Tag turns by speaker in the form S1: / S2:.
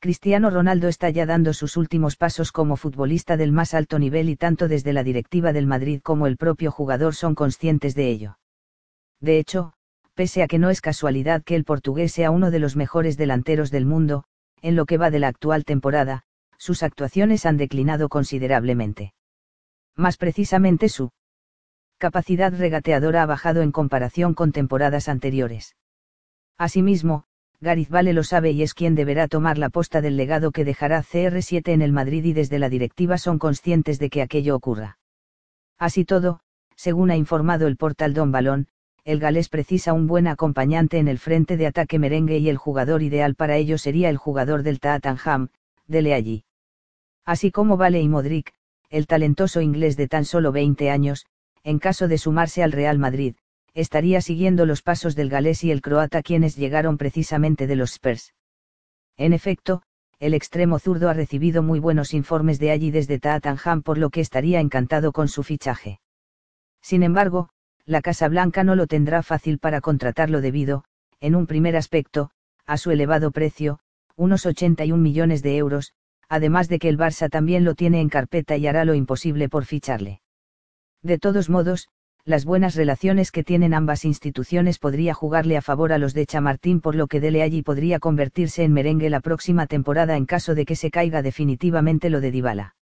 S1: Cristiano Ronaldo está ya dando sus últimos pasos como futbolista del más alto nivel y tanto desde la directiva del Madrid como el propio jugador son conscientes de ello. De hecho, pese a que no es casualidad que el portugués sea uno de los mejores delanteros del mundo, en lo que va de la actual temporada, sus actuaciones han declinado considerablemente. Más precisamente su capacidad regateadora ha bajado en comparación con temporadas anteriores. Asimismo, Gariz Vale lo sabe y es quien deberá tomar la posta del legado que dejará CR7 en el Madrid y desde la directiva son conscientes de que aquello ocurra. Así todo, según ha informado el portal Don Balón, el galés precisa un buen acompañante en el frente de ataque merengue y el jugador ideal para ello sería el jugador del Tottenham, Dele Allí. Así como Vale y Modric, el talentoso inglés de tan solo 20 años, en caso de sumarse al Real Madrid, estaría siguiendo los pasos del galés y el croata quienes llegaron precisamente de los Spurs. En efecto, el extremo zurdo ha recibido muy buenos informes de allí desde Taatanham por lo que estaría encantado con su fichaje. Sin embargo, la Casa Blanca no lo tendrá fácil para contratarlo debido, en un primer aspecto, a su elevado precio, unos 81 millones de euros, además de que el Barça también lo tiene en carpeta y hará lo imposible por ficharle. De todos modos, las buenas relaciones que tienen ambas instituciones podría jugarle a favor a los de Chamartín por lo que Dele allí podría convertirse en merengue la próxima temporada en caso de que se caiga definitivamente lo de Dybala.